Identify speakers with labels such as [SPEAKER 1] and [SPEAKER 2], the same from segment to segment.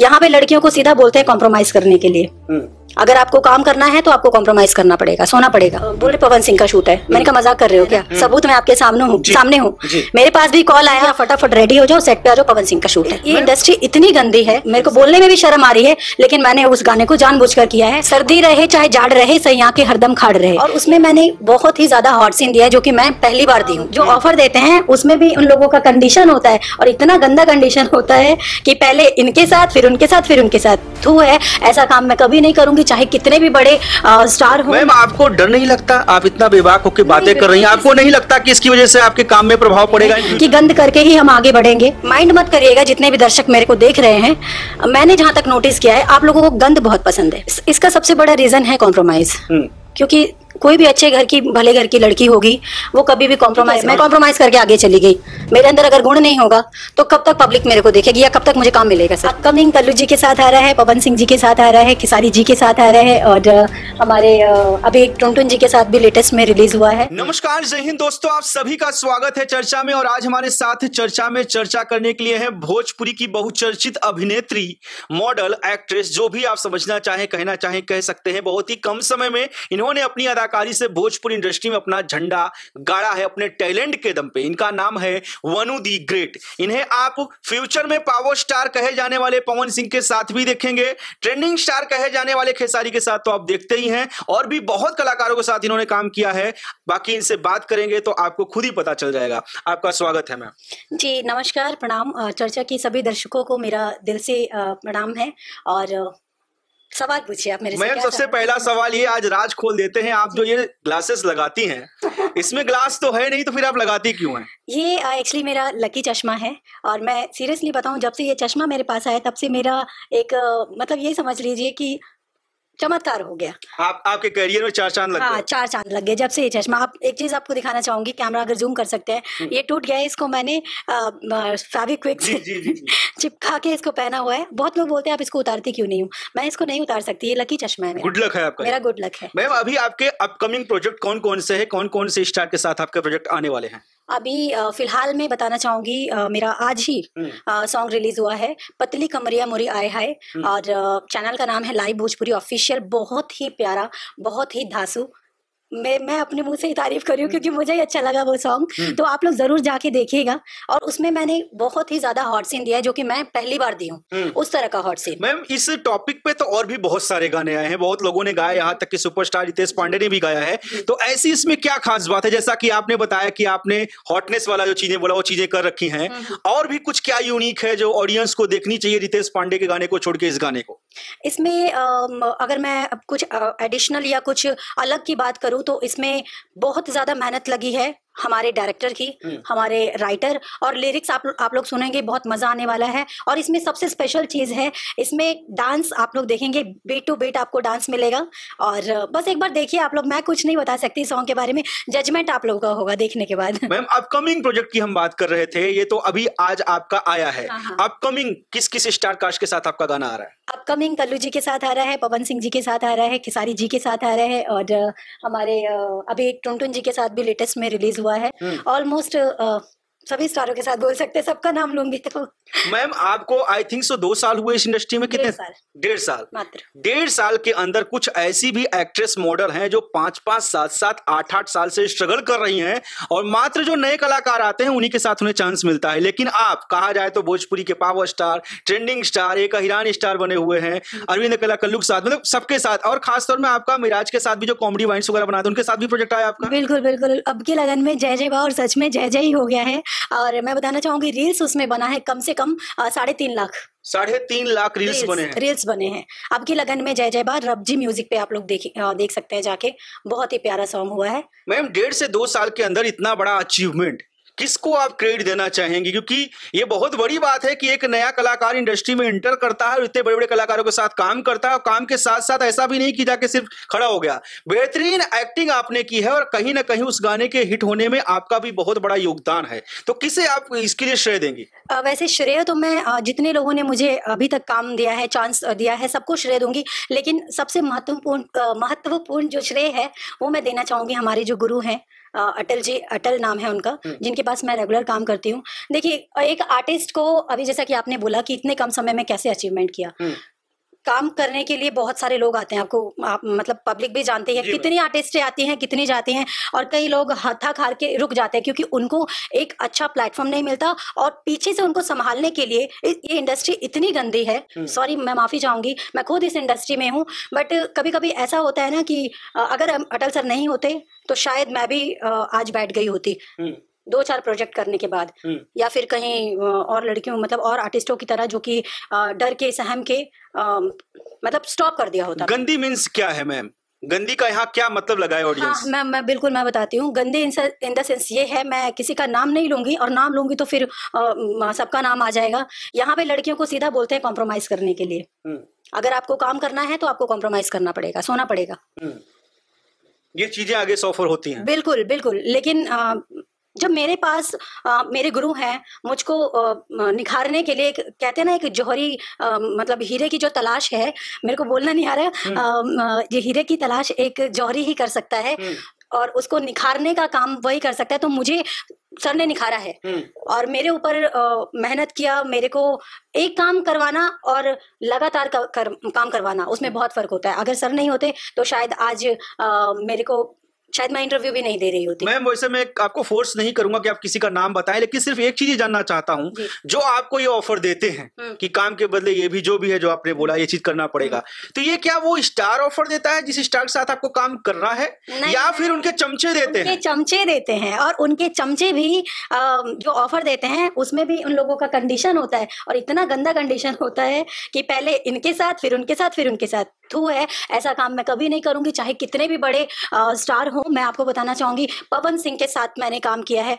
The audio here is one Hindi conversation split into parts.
[SPEAKER 1] यहाँ पे लड़कियों को सीधा बोलते हैं कॉम्प्रोमाइज करने के लिए अगर आपको काम करना है तो आपको कॉम्प्रोमाइज करना पड़ेगा सोना पड़ेगा हाँ, बोले पवन सिंह का शूट है मैंने कहा मजाक कर रहे हो क्या हम्म। सबूत मैं आपके सामने हूँ सामने हूँ मेरे पास भी कॉल आया फटाफट रेडी हो जाओ सेट पे आ जाओ पवन सिंह का शूट है ये इंडस्ट्री इतनी गंदी है मेरे को बोलने में भी शर्म आ रही है लेकिन मैंने उस गाने को जानबूझकर किया है सर्दी रहे चाहे जाड़ रहे सही यहाँ के हरदम खाड़ रहे और उसमें मैंने बहुत ही ज्यादा हॉट सीन दिया है जो की मैं पहली बार दी हूँ जो ऑफर हम्म। देते हैं उसमें भी उन लोगों का कंडीशन होता है और इतना गंदा कंडीशन होता है की पहले इनके साथ फिर उनके साथ फिर उनके साथ थू है ऐसा काम मैं कभी नहीं करूंगी चाहे कितने भी बड़े स्टार हो
[SPEAKER 2] मैम आपको डर नहीं लगता आप इतना बेबाक होकर बातें कर रही हैं आपको नहीं लगता कि इसकी वजह से आपके काम में प्रभाव पड़ेगा
[SPEAKER 1] कि गंद करके ही हम आगे बढ़ेंगे माइंड मत करिएगा जितने भी दर्शक मेरे को देख रहे हैं मैंने जहाँ तक नोटिस किया है आप लोगों को गंद बहुत पसंद है इसका सबसे बड़ा रीजन है कॉम्प्रोमाइज क्योंकि कोई भी अच्छे घर की भले घर की लड़की होगी वो कभी भी कॉम्प्रोमाइज मैं कॉम्प्रोमाइज करके आगे चली गई मेरे अंदर अगर गुण नहीं होगा तो कब तक पब्लिक मेरे को देखेगी या कब तक मुझे काम मिलेगा सर अपकमिंग कल्लू जी के साथ आ रहा है पवन सिंह जी के साथ आ रहा है किसारी जी के साथ आ रहा है और हमारे अभी टुनटुन जी के साथ भी लेटेस्ट में रिलीज हुआ है
[SPEAKER 2] नमस्कार जय हिंद दोस्तों आप सभी का स्वागत है चर्चा में और आज हमारे साथ चर्चा में चर्चा करने के लिए है भोजपुरी की बहुचर्चित अभिनेत्री मॉडल एक्ट्रेस जो भी आप समझना चाहे कहना चाहे कह सकते हैं बहुत ही कम समय में इन्होंने अपनी अदा कलाकारी से भोजपुरी इंडस्ट्री में अपना झंडा गाड़ा है अपने टैलेंट के दम पे इनका नाम है वनु दी ग्रेट इन्हें आप फ्यूचर में पावर स्टार कहे जाने वाले पवन सिंह के साथ भी देखेंगे ट्रेंडिंग स्टार कहे जाने वाले खेसारी के साथ तो आप देखते ही हैं और भी बहुत कलाकारों के साथ इन्होंने काम किया है बाकी इनसे बात करेंगे तो आपको खुद ही पता चल जाएगा आपका स्वागत है मैम
[SPEAKER 1] जी नमस्कार प्रणाम चर्चा के सभी दर्शकों को मेरा दिल से प्रणाम है और सवाल पूछिए आप मेरे मैम सबसे
[SPEAKER 2] पहला सवाल ये आज राज खोल देते हैं आप जो ये ग्लासेस लगाती हैं इसमें ग्लास तो है नहीं तो फिर आप लगाती क्यों हैं
[SPEAKER 1] ये एक्चुअली मेरा लकी चश्मा है और मैं सीरियसली बताऊं जब से ये चश्मा मेरे पास आया तब से मेरा एक मतलब ये समझ लीजिए कि चमत्कार हो गया
[SPEAKER 2] आप आपके करियर में चार चांद लग हाँ
[SPEAKER 1] चार चांद लग गए जब से ये चश्मा आप एक चीज आपको दिखाना चाहूंगी कैमरा अगर जूम कर सकते हैं हम्म। ये टूट गया है इसको मैंने फेविक्विक से जी, जी, जी. चिपका के इसको पहना हुआ है बहुत लोग बोलते हैं आप इसको उतारती क्यों नहीं हूँ मैं इसको नहीं उतार सकती ये लकी चश्मा है गुड लक है आपका मेरा गुड लक है
[SPEAKER 2] मैम अभी आपके अपकमिंग प्रोजेक्ट कौन कौन से है कौन कौन से स्टार के साथ आपके प्रोजेक्ट आने वाले हैं
[SPEAKER 1] अभी फिलहाल मैं बताना चाहूंगी मेरा आज ही सॉन्ग हम्म। रिलीज हुआ है पतली कमरिया मोरी आए हाय हम्म। और चैनल का नाम है लाइव भोजपुरी ऑफिशियल बहुत ही प्यारा बहुत ही धासु मैं मैं अपने मुंह से ही तारीफ करी हम्म। क्योंकि मुझे ही अच्छा लगा वो सॉन्ग हम्म। तो आप लोग जरूर जाके देखिएगा और उसमें मैंने बहुत ही ज्यादा हॉट सीन दिया है जो कि मैं पहली बार दी हूँ हम्म। उस तरह का हॉट
[SPEAKER 2] सीन मैम इस टॉपिक पे तो और भी बहुत सारे गाने आए हैं बहुत लोगों ने गाया यहाँ तक कि सुपरस्टार रितेश पांडे ने भी गाया है तो ऐसी इसमें क्या खास बात है जैसा की आपने बताया कि आपने हॉटनेस वाला जो चीजें बोला वो चीजें कर रखी है और भी कुछ क्या यूनिक है जो ऑडियंस को देखनी चाहिए रितेश पांडे के गाने को छोड़ के इस गाने को
[SPEAKER 1] इसमें अगर मैं कुछ एडिशनल या कुछ अलग की बात करूं तो इसमें बहुत ज़्यादा मेहनत लगी है हमारे डायरेक्टर की हम्म। हमारे राइटर और लिरिक्स आप आप लोग सुनेंगे बहुत मजा आने वाला है और इसमें सबसे स्पेशल चीज है इसमें डांस आप लोग देखेंगे बेट टू बेट आपको डांस मिलेगा और बस एक बार देखिए आप लोग मैं कुछ नहीं बता सकती सॉन्ग के बारे में जजमेंट आप लोगों का होगा देखने के बाद
[SPEAKER 2] मैम अपकमिंग प्रोजेक्ट की हम बात कर रहे थे ये तो अभी आज आपका आया है अपकमिंग हाँ, हाँ। किस किस स्टार कास्ट के साथ आपका गाना आ रहा है
[SPEAKER 1] अपकमिंग कल्लू जी के साथ आ रहा है पवन सिंह जी के साथ आ रहा है खेसारी जी के साथ आ रहा है और हमारे अभी टुनटुन जी के साथ भी लेटेस्ट में रिलीज हुआ है ऑलमोस्ट हम्म। सभी स्टारों के साथ बोल सकते हैं सबका नाम लूंगी तो
[SPEAKER 2] मैम आपको आई थिंक सो दो साल हुए इस इंडस्ट्री में कितने साल डेढ़ साल मात्र डेढ़ साल के अंदर कुछ ऐसी भी एक्ट्रेस मॉडल हैं जो पांच पांच सात सात आठ आठ साल से स्ट्रगल कर रही हैं और मात्र जो नए कलाकार आते हैं उन्हीं के साथ उन्हें चांस मिलता है लेकिन आप कहा जाए तो भोजपुरी के पावर स्टार ट्रेंडिंग स्टार एक हिरान स्टार बने हुए हैं अरविंद कला कल्लू के साथ मतलब सबके साथ और खासतौर में आपका मिराज के साथ भी जो कॉमेडी वाइंस वगैरह बनाते हैं उनके साथ भी प्रोजेक्ट आया आपका
[SPEAKER 1] बिल्कुल बिल्कुल अब लगन में जय जय भाव और सच में जय जय ही हो गया है और मैं बताना चाहूँगी रील्स उसमें बना है कम से कम साढ़े तीन लाख
[SPEAKER 2] साढ़े तीन लाख रील्स, रील्स बने हैं रील्स
[SPEAKER 1] बने हैं आपकी लगन में जय जय बार रबजी म्यूजिक पे आप लोग देख देख सकते हैं जाके बहुत ही प्यारा सॉन्ग हुआ है
[SPEAKER 2] मैम डेढ़ से दो साल के अंदर इतना बड़ा अचीवमेंट किसको आप क्रेडिट देना चाहेंगे क्योंकि ये बहुत बड़ी बात है कि एक नया कलाकार इंडस्ट्री में इंटर करता है और इतने बड़े बड़े कलाकारों के साथ काम करता है और काम के साथ साथ ऐसा भी नहीं कि जाके सिर्फ खड़ा हो गया बेहतरीन एक्टिंग आपने की है और कहीं ना कहीं उस गाने के हिट होने में आपका भी बहुत बड़ा योगदान है तो किसे आप इसके लिए श्रेय देंगे
[SPEAKER 1] वैसे श्रेय तो मैं जितने लोगों ने मुझे अभी तक काम दिया है चांस दिया है सबको श्रेय दूंगी लेकिन सबसे महत्वपूर्ण महत्वपूर्ण जो श्रेय है वो मैं देना चाहूंगी हमारे जो गुरु हैं अटल जी अटल नाम है उनका हम्म। जिनके पास मैं रेगुलर काम करती हूँ देखिए एक आर्टिस्ट को अभी जैसा कि आपने बोला कि इतने कम समय में कैसे अचीवमेंट किया हम्म। काम करने के लिए बहुत सारे लोग आते हैं आपको आप मतलब पब्लिक भी जानते हैं कितनी आर्टिस्ट आती हैं कितनी जाती हैं और कई लोग हथा खार के रुक जाते हैं क्योंकि उनको एक अच्छा प्लेटफॉर्म नहीं मिलता और पीछे से उनको संभालने के लिए ये इंडस्ट्री इतनी गंदी है सॉरी हम्म। मैं माफ़ी चाहूंगी मैं खुद इस इंडस्ट्री में हूँ बट कभी कभी ऐसा होता है ना कि अगर अटल सर नहीं होते तो शायद मैं भी आज बैठ गई होती हम्म। दो चार प्रोजेक्ट करने के बाद हम्म। या फिर कहीं और लड़कियों मतलब और आर्टिस्टों की तरह जो कि डर के सहम के मतलब स्टॉप कर दिया होता गंदी
[SPEAKER 2] मीन्स क्या है मैम गंदी का यहाँ क्या मतलब लगा ऑडियंस हाँ,
[SPEAKER 1] मैं मैं बिल्कुल मैं बताती हूँ गंदे इन द सेंस ये है मैं किसी का नाम नहीं लूंगी और नाम लूंगी तो फिर सबका नाम आ जाएगा यहाँ पे लड़कियों को सीधा बोलते हैं कॉम्प्रोमाइज करने के लिए हम्म। अगर आपको काम करना है तो आपको कॉम्प्रोमाइज करना पड़ेगा सोना पड़ेगा
[SPEAKER 2] हम्म। ये चीजें आगे सॉफर होती हैं
[SPEAKER 1] बिल्कुल बिल्कुल लेकिन जब मेरे पास आ, मेरे गुरु हैं मुझको आ, निखारने के लिए कहते हैं ना एक जोहरी आ, मतलब हीरे की जो तलाश है मेरे को बोलना नहीं आ रहा हम्म। ये हीरे की तलाश एक जौहरी ही कर सकता है हम्म। और उसको निखारने का काम वही कर सकता है तो मुझे सर ने निखारा है हम्म। और मेरे ऊपर मेहनत किया मेरे को एक काम करवाना और लगातार कर, कर, काम करवाना उसमें बहुत फर्क होता है अगर सर नहीं होते तो शायद आज आ, मेरे
[SPEAKER 2] को शायद मैं इंटरव्यू भी नहीं दे रही होती मैम वैसे मैं आपको फोर्स नहीं करूंगा कि आप किसी का नाम बताएं लेकिन सिर्फ एक चीज जानना चाहता हूँ जो आपको ये ऑफर देते हैं हम्म। कि काम के बदले ये भी जो भी है जो आपने बोला ये चीज करना पड़ेगा हम्म। तो ये क्या वो स्टार ऑफर देता है जिस स्टार के साथ आपको काम करना है या फिर उनके चमचे देते हैं
[SPEAKER 1] चमचे देते हैं और उनके चमचे भी जो ऑफर देते हैं उसमें भी उन लोगों का कंडीशन होता है और इतना गंदा कंडीशन होता है कि पहले इनके साथ फिर उनके साथ फिर उनके साथ थू तो है ऐसा काम मैं कभी नहीं करूंगी चाहे कितने भी बड़े स्टार हो हूँ मैं आपको बताना चाहूंगी पवन सिंह के साथ मैंने काम किया है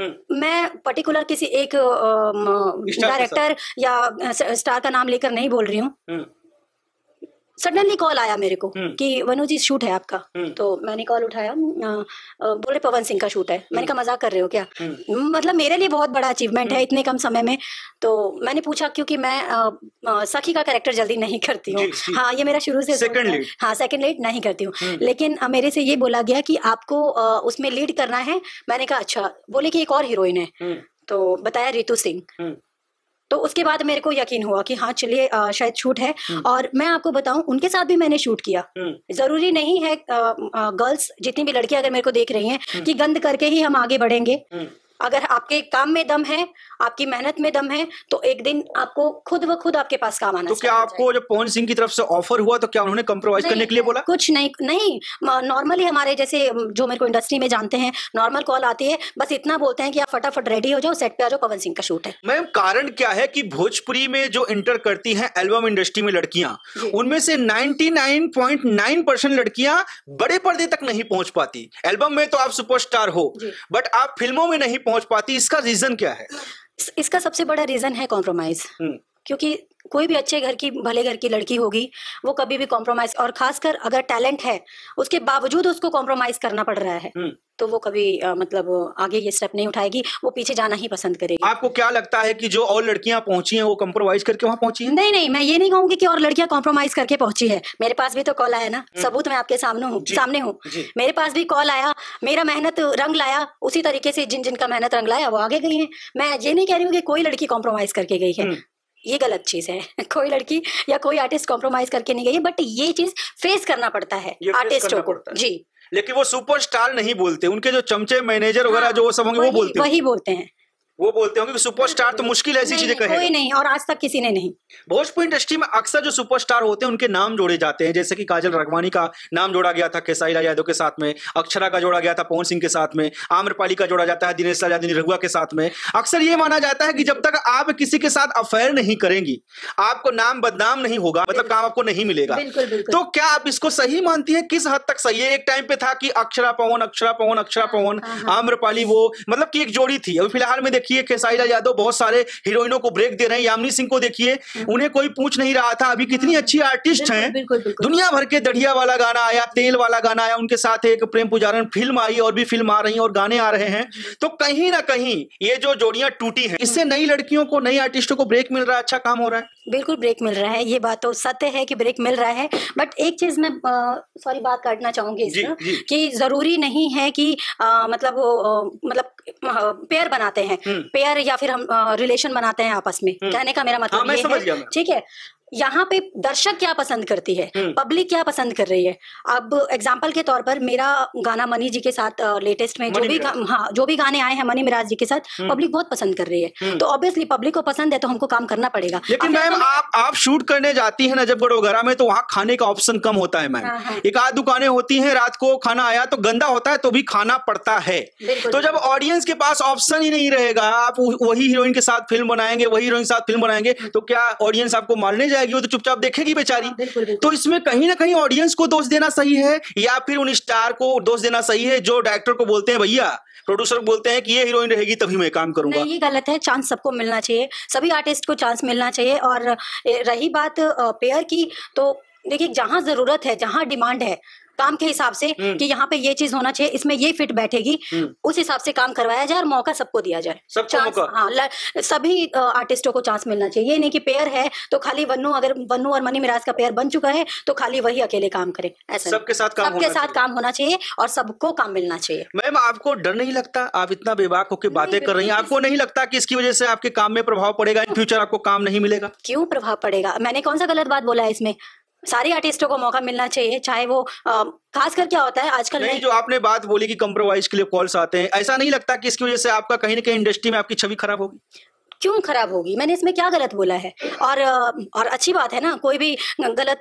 [SPEAKER 1] हम्म। मैं पर्टिकुलर किसी एक डायरेक्टर या स्टार का नाम लेकर नहीं बोल रही हूँ हम्म। सडनली कॉल आया मेरे को हम्म। कि वनु जी शूट है आपका हम्म। तो मैंने कॉल उठाया बोले पवन सिंह का शूट है मैंने हम्म। कहा मजाक कर रहे हो क्या मतलब मेरे लिए बहुत बड़ा अचीवमेंट है इतने कम समय में तो मैंने पूछा क्योंकि मैं सखी का कैरेक्टर जल्दी नहीं करती हूँ हाँ ये मेरा शुरू से हाँ सेकंड लीड नहीं करती हूँ लेकिन मेरे से ये बोला गया कि आपको उसमें लीड करना है मैंने कहा अच्छा बोले कि एक और हीरोइन है तो बताया रितु सिंह तो उसके बाद मेरे को यकीन हुआ कि हाँ चलिए शायद शूट है हम्म। और मैं आपको बताऊं उनके साथ भी मैंने शूट किया हम्म। जरूरी नहीं है गर्ल्स जितनी भी लड़कियां अगर मेरे को देख रही हैं हम्म। कि गंद करके ही हम आगे बढ़ेंगे अगर आपके काम में दम है आपकी मेहनत में दम है तो एक दिन आपको खुद व खुद आपके पास
[SPEAKER 2] काम आना तो क्या आपको जब पवन सिंह की तरफ से ऑफर हुआ तो क्या उन्होंने कम्प्रोमाइज करने के लिए बोला कुछ
[SPEAKER 1] नहीं नहीं नॉर्मली हमारे जैसे जो मेरे को इंडस्ट्री में जानते हैं नॉर्मल कॉल आती है बस इतना बोलते हैं कि आप फटाफट रेडी हो जाओ सेट पे आ जाओ पवन सिंह का शूट है
[SPEAKER 2] मैम कारण क्या है की भोजपुरी में जो इंटर करती है एल्बम इंडस्ट्री में लड़कियां उनमें से नाइनटी लड़कियां बड़े पर्दे तक नहीं पहुंच पाती एल्बम में तो आप सुपरस्टार हो बट आप फिल्मों में नहीं पहुंच पाती इसका रीजन क्या है
[SPEAKER 1] इसका सबसे बड़ा रीजन है कॉम्प्रोमाइज क्योंकि कोई भी अच्छे घर की भले घर की लड़की होगी वो कभी भी कॉम्प्रोमाइज और खासकर अगर टैलेंट है उसके बावजूद उसको कॉम्प्रोमाइज करना पड़ रहा है हम्म। तो वो कभी आ, मतलब आगे ये स्टेप नहीं उठाएगी
[SPEAKER 2] वो पीछे जाना ही पसंद करेगी आपको क्या लगता है कि जो और लड़कियां पहुंची हैं वो कॉम्प्रोमाइज करके वहां पहुंची हैं नहीं
[SPEAKER 1] नहीं मैं ये नहीं कहूंगी कि और लड़कियां कॉम्प्रोमाइज करके पहुंची है मेरे
[SPEAKER 2] पास भी तो कॉल आया ना हम्म। सबूत मैं आपके सामने हूँ
[SPEAKER 1] सामने हूँ मेरे पास भी कॉल आया मेरा मेहनत रंग लाया उसी तरीके से जिन जिनका मेहनत रंग लाया वो आगे गई है मैं ये नहीं कह रही हूँ कि कोई लड़की कॉम्प्रोमाइज करके गई है हम्म। ये गलत चीज़ है कोई लड़की या कोई आर्टिस्ट कॉम्प्रोमाइज करके नहीं गई बट ये चीज़ फेस करना पड़ता है आर्टिस्टों को जी
[SPEAKER 2] लेकिन वो सुपरस्टार नहीं बोलते उनके जो चमचे मैनेजर वगैरह हाँ, जो वो सब होंगे वो बोलते वही बोलते हैं वो बोलते होंगे कि सुपरस्टार तो मुश्किल ऐसी चीजें कहे कोई नहीं और आज तक किसी ने नहीं भोजपुरी इंडस्ट्री में अक्सर जो सुपरस्टार होते हैं उनके नाम जोड़े जाते हैं जैसे कि काजल रघवानी का नाम जोड़ा गया था लाल यादव के साथ में अक्षरा का जोड़ा गया था पवन सिंह के साथ में आम्रपाली का जोड़ा जाता है दिनेश लाल यादव रघुआ के साथ में अक्सर ये माना जाता है कि जब तक आप किसी के साथ अफेयर नहीं करेंगी आपको नाम बदनाम नहीं होगा मतलब काम आपको नहीं मिलेगा तो क्या आप इसको सही मानती है किस हद तक सही है एक टाइम पे था कि अक्षरा पवन अक्षरा पवन अक्षरा हाँ, पवन हाँ, हाँ। आम्रपाली वो मतलब की एक जोड़ी थी अभी फिलहाल में देखिए देखिए खेसारी यादव बहुत सारे हीरोइनों को ब्रेक दे रहे हैं यामिनी सिंह को देखिए हम्म। उन्हें कोई पूछ नहीं रहा था अभी कितनी हम्म। अच्छी आर्टिस्ट है दुनिया भर के दढ़िया वाला गाना आया तेल वाला गाना आया उनके साथ एक प्रेम पुजारण फिल्म आई और भी फिल्म आ रही है और गाने आ रहे हैं हम्म। तो कहीं ना कहीं ये जो जोड़ियां टूटी हैं इससे नई लड़कियों को नई आर्टिस्टों को ब्रेक मिल रहा है अच्छा काम हो रहा है बिल्कुल
[SPEAKER 1] ब्रेक मिल रहा है ये
[SPEAKER 2] बात तो सत्य है कि ब्रेक मिल रहा है
[SPEAKER 1] बट एक चीज मैं सॉरी बात काटना चाहूंगी इसमें कि जरूरी नहीं है कि आ, मतलब वो मतलब पेयर बनाते हैं पेयर या फिर हम रिलेशन बनाते हैं आपस में हम्म। कहने का मेरा मतलब हाँ, ये है ठीक है यहाँ पे दर्शक क्या पसंद करती है हम्म। पब्लिक क्या पसंद कर रही है अब एग्जाम्पल के तौर पर मेरा गाना मनी जी के साथ लेटेस्ट में जो भी हाँ जो भी गाने आए हैं मनी मिराज जी के साथ हम्म। पब्लिक बहुत पसंद कर रही है हम्म। तो ऑब्वियसली पब्लिक को पसंद है तो हमको काम करना पड़ेगा लेकिन मैम
[SPEAKER 2] आप आप शूट करने जाती है नजफगढ़ वगैरह में तो वहाँ खाने का ऑप्शन कम होता है मैम हाँ, हाँ। एक आध दुकानें होती है रात को खाना आया तो गंदा होता है तो भी खाना पड़ता है तो जब ऑडियंस के पास ऑप्शन ही नहीं रहेगा आप वही हीरोइन के साथ फिल्म बनाएंगे वही हीरोइन के साथ फिल्म बनाएंगे तो क्या ऑडियंस आपको मारने जाए जाएगी वो तो चुपचाप देखेगी बेचारी हाँ, तो इसमें कहीं ना कहीं ऑडियंस को दोष देना सही है या फिर उन स्टार को दोष देना सही है जो डायरेक्टर को बोलते हैं भैया प्रोड्यूसर बोलते हैं कि ये हीरोइन रहेगी तभी मैं काम करूंगा
[SPEAKER 1] ये गलत है चांस सबको मिलना चाहिए सभी आर्टिस्ट को चांस मिलना चाहिए और रही बात पेयर की तो देखिए जहाँ ज़रूरत है जहाँ डिमांड है काम के हिसाब से हम्म। कि यहाँ पे ये चीज होना चाहिए इसमें ये फिट बैठेगी हम्म। उस हिसाब से काम करवाया जाए और मौका सबको दिया जाए चांस हाँ सभी आर्टिस्टों को चांस मिलना चाहिए ये नहीं की पेयर है तो खाली वन्नू अगर वन्नू और मनी मिराज का पेयर बन चुका है तो खाली वही अकेले काम करे ऐसा सबके साथ काम सबके साथ काम होना चाहिए और सबको काम मिलना चाहिए
[SPEAKER 2] मैम आपको डर नहीं लगता आप इतना बेबाक होकर बातें कर रही हैं आपको नहीं लगता कि इसकी वजह से आपके काम में प्रभाव पड़ेगा इन फ्यूचर आपको काम नहीं मिलेगा
[SPEAKER 1] क्यों प्रभाव पड़ेगा मैंने कौन सा गलत बात बोला है इसमें सारे आर्टिस्टों को मौका मिलना चाहिए चाहे वो खास कर क्या होता है आजकल नहीं,
[SPEAKER 2] जो आपने बात बोली कि कंप्रोमाइज के लिए कॉल्स आते हैं ऐसा नहीं लगता कि इसकी वजह से आपका कहीं ना कहीं इंडस्ट्री में आपकी छवि खराब होगी
[SPEAKER 1] क्यों खराब होगी मैंने इसमें क्या गलत बोला है और और अच्छी बात है ना कोई भी गलत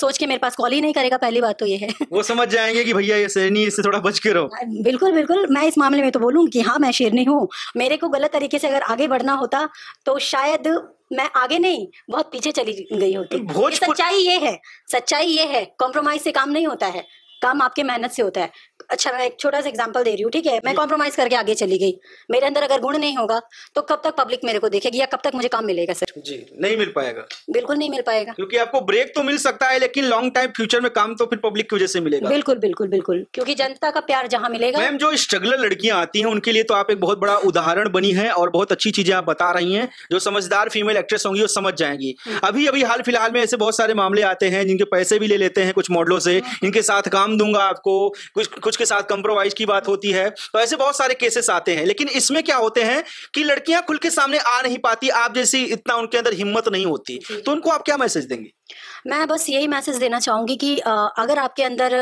[SPEAKER 1] सोच के मेरे पास कॉल ही नहीं करेगा पहली बात तो ये है
[SPEAKER 2] वो समझ जाएंगे कि भैया ये शेरनी इससे थोड़ा बच के रहो
[SPEAKER 1] बिल्कुल बिल्कुल मैं इस मामले में तो बोलूँ कि हाँ मैं शेरनी हूँ मेरे को गलत तरीके से अगर आगे बढ़ना होता तो शायद मैं आगे नहीं बहुत पीछे चली गई होती तो सच्चाई ये है सच्चाई ये है कॉम्प्रोमाइज से काम नहीं होता है काम आपके मेहनत से होता है अच्छा मैं एक छोटा सा एग्जाम्पल दे रही हूँ ठीक है मैं कॉम्प्रोमाइज करके आगे चली गई मेरे अंदर अगर गुण नहीं होगा तो कब तक पब्लिक मेरे को देखेगी या कब तक मुझे काम मिलेगा सर
[SPEAKER 2] जी नहीं मिल पाएगा बिल्कुल नहीं मिल पाएगा क्योंकि आपको ब्रेक तो मिल सकता है लेकिन लॉन्ग टाइम फ्यूचर में काम तो फिर पब्लिक की वजह से मिलेगा बिल्कुल
[SPEAKER 1] बिल्कुल बिल्कुल क्योंकि जनता का प्यार जहाँ मिलेगा मैम
[SPEAKER 2] जो स्ट्रगलर लड़कियां आती है उनके लिए तो आप एक बहुत बड़ा उदाहरण बनी है और बहुत अच्छी चीजें आप बता रही है जो समझदार फीमेल एक्ट्रेस होंगी वो समझ जाएंगी हम्म। अभी अभी हाल फिलहाल में ऐसे बहुत सारे मामले आते हैं जिनके पैसे भी ले लेते हैं कुछ मॉडलों से हम्म। इनके साथ काम दूंगा आपको कुछ कुछ उसके साथ कंप्रोमाइज की बात होती है तो ऐसे बहुत सारे केसेस आते हैं लेकिन इसमें क्या होते हैं कि लड़कियां खुल के सामने आ नहीं पाती आप जैसी इतना उनके अंदर हिम्मत नहीं होती तो उनको आप क्या मैसेज देंगे
[SPEAKER 1] मैं बस यही मैसेज देना चाहूंगी कि अगर आपके अंदर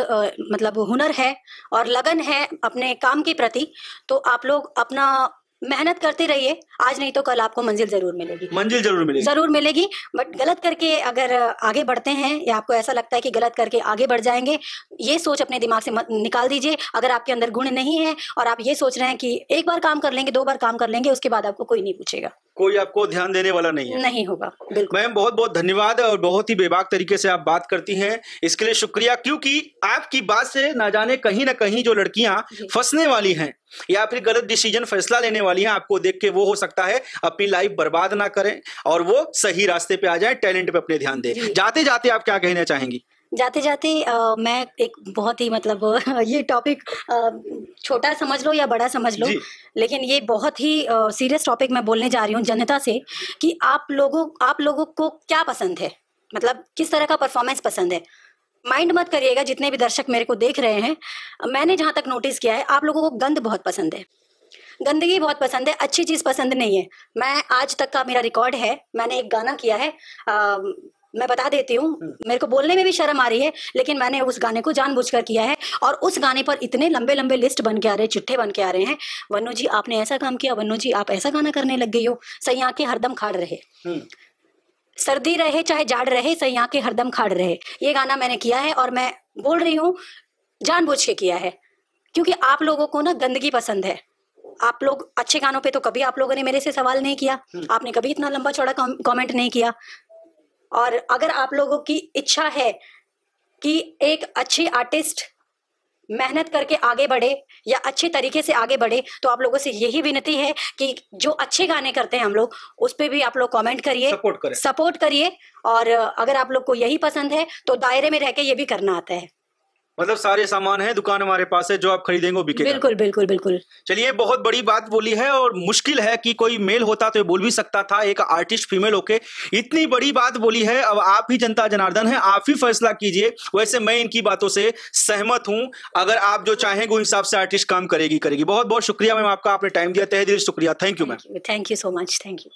[SPEAKER 1] मतलब हुनर है और लगन है अपने काम के प्रति तो आप लोग अपना मेहनत करते रहिए आज नहीं तो कल आपको मंजिल जरूर मिलेगी
[SPEAKER 2] मंजिल जरूर मिलेगी जरूर
[SPEAKER 1] मिलेगी बट गलत करके अगर आगे बढ़ते हैं या आपको ऐसा लगता है कि गलत करके आगे बढ़ जाएंगे ये सोच अपने दिमाग से निकाल दीजिए अगर आपके अंदर गुण नहीं है और आप ये सोच रहे हैं कि एक बार काम कर लेंगे दो बार काम कर लेंगे उसके बाद आपको कोई नहीं पूछेगा
[SPEAKER 2] कोई आपको ध्यान देने वाला नहीं है नहीं होगा मैम बहुत बहुत धन्यवाद और बहुत ही बेबाक तरीके से आप बात करती हैं इसके लिए शुक्रिया क्योंकि आपकी बात से ना जाने कहीं ना कहीं जो लड़कियां फंसने वाली हैं या फिर गलत डिसीजन फैसला लेने वाली हैं आपको देख के वो हो सकता है अपनी लाइफ बर्बाद ना करें और वो सही रास्ते पे आ जाए टैलेंट पे अपने ध्यान दें जाते जाते आप क्या कहना चाहेंगी
[SPEAKER 1] जाते जाते आ, मैं एक बहुत ही मतलब ये टॉपिक छोटा समझ लो या बड़ा समझ लो लेकिन ये बहुत ही सीरियस टॉपिक मैं बोलने जा रही हूँ जनता से कि आप लोगों आप लोगों को क्या पसंद है मतलब किस तरह का परफॉर्मेंस पसंद है माइंड मत करिएगा जितने भी दर्शक मेरे को देख रहे हैं मैंने जहाँ तक नोटिस किया है आप लोगों को गंद बहुत पसंद है गंदगी बहुत पसंद है अच्छी चीज़ पसंद नहीं है मैं आज तक का मेरा रिकॉर्ड है मैंने एक गाना किया है आ, मैं बता देती हूँ हम्म। मेरे को बोलने में भी शर्म आ रही है लेकिन मैंने उस गाने को जानबूझकर किया है और उस गाने पर इतने लंबे लंबे लिस्ट बन के आ रहे हैं चिट्ठे बन के आ रहे हैं वन्नू जी आपने ऐसा काम किया वन्नू जी आप ऐसा गाना करने लग गई हो सही आके हरदम खाड़ रहे हम्म। सर्दी रहे चाहे जाड़ रहे सही आके हरदम खाड़ रहे ये गाना मैंने किया है और मैं बोल रही हूँ जानबूझ के किया है क्योंकि आप लोगों को ना गंदगी पसंद है आप लोग अच्छे गानों पे तो कभी आप लोगों ने मेरे से सवाल नहीं किया हम्म। आपने कभी इतना लंबा चौड़ा कमेंट नहीं किया और अगर आप लोगों की इच्छा है कि एक अच्छी आर्टिस्ट मेहनत करके आगे बढ़े या अच्छे तरीके से आगे बढ़े तो आप लोगों से यही विनती है कि जो अच्छे गाने करते हैं हम लोग उस पर भी आप लोग कमेंट करिए सपोर्ट सपोर्ट करिए और अगर आप लोग को यही पसंद है तो दायरे में रह के ये भी करना आता है
[SPEAKER 2] मतलब सारे सामान है दुकान हमारे पास है जो आप खरीदेंगे बिकेगा बिल्कुल बिल्कुल बिल्कुल चलिए बहुत बड़ी बात बोली है और मुश्किल है कि कोई मेल होता तो बोल भी सकता था एक आर्टिस्ट फीमेल होके इतनी बड़ी बात बोली है अब आप ही जनता जनार्दन है आप ही फैसला कीजिए वैसे मैं इनकी बातों से सहमत हूँ अगर आप जो चाहेंगे उस हिसाब से आर्टिस्ट काम करेगी करेगी बहुत बहुत शुक्रिया मैम आपका आपने टाइम दिया तहदी शुक्रिया thank you ma'am
[SPEAKER 1] thank you so much thank you